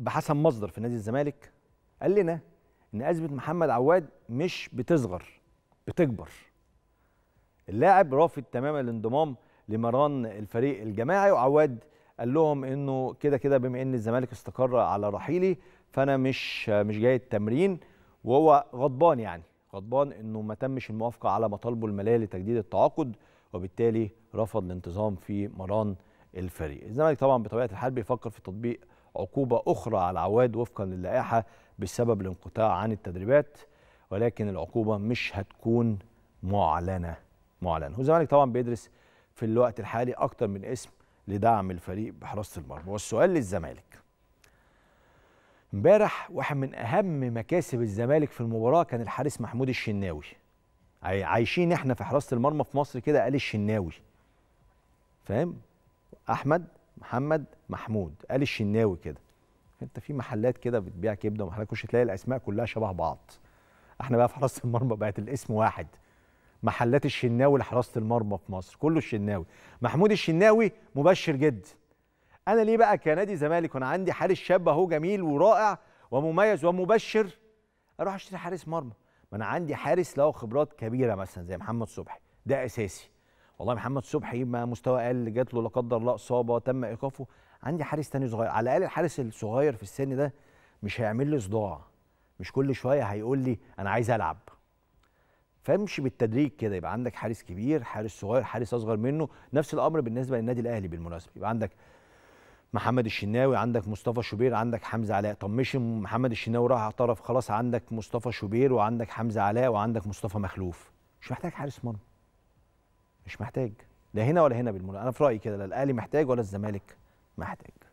بحسب مصدر في نادي الزمالك قال لنا ان ازمه محمد عواد مش بتصغر بتكبر اللاعب رافض تماما الانضمام لمران الفريق الجماعي وعواد قال لهم انه كده كده بما ان الزمالك استقر على رحيلي فانا مش مش جاي التمرين وهو غضبان يعني غضبان انه ما تمش الموافقه على مطالبه الماليه لتجديد التعاقد وبالتالي رفض الانتظام في مران الفريق الزمالك طبعا بطبيعه الحال بيفكر في تطبيق عقوبه اخرى على عواد وفقا للائحه بسبب الانقطاع عن التدريبات ولكن العقوبه مش هتكون معلنه معلنه والزمالك طبعا بيدرس في الوقت الحالي اكتر من اسم لدعم الفريق بحراسه المرمى والسؤال للزمالك امبارح واحد من اهم مكاسب الزمالك في المباراه كان الحارس محمود الشناوي عايشين احنا في حراسه المرمى في مصر كده قال الشناوي فاهم احمد محمد محمود قال الشناوي كده انت في محلات كده بتبيع كبده ومحلات كشري تلاقي الاسماء كلها شبه بعض احنا بقى في حراسه المرمى بقت الاسم واحد محلات الشناوي لحراسه المرمى في مصر كله الشناوي محمود الشناوي مبشر جدا انا ليه بقى كنادي زمالك وانا عندي حارس شاب اهو جميل ورائع ومميز ومبشر اروح اشتري حارس مرمى ما انا عندي حارس له خبرات كبيره مثلا زي محمد صبحي ده اساسي والله محمد صبحي ما مستوى اقل جات له لا قدر الله اصابه تم ايقافه عندي حارس تاني صغير على الاقل الحارس الصغير في السن ده مش هيعمل لي صداع مش كل شويه هيقول لي انا عايز العب فامشي بالتدريج كده يبقى عندك حارس كبير حارس صغير حارس اصغر منه نفس الامر بالنسبه للنادي الاهلي بالمناسبه يبقى عندك محمد الشناوي عندك مصطفى شوبير عندك حمزه علاء طب مش محمد الشناوي راح على طرف خلاص عندك مصطفى شوبير وعندك حمزه علاء وعندك مصطفى مخلوف مش محتاج حارس مرمى مش محتاج لا هنا ولا هنا بالمناسبه انا في رايي كده لا الاهلي محتاج ولا الزمالك محتاج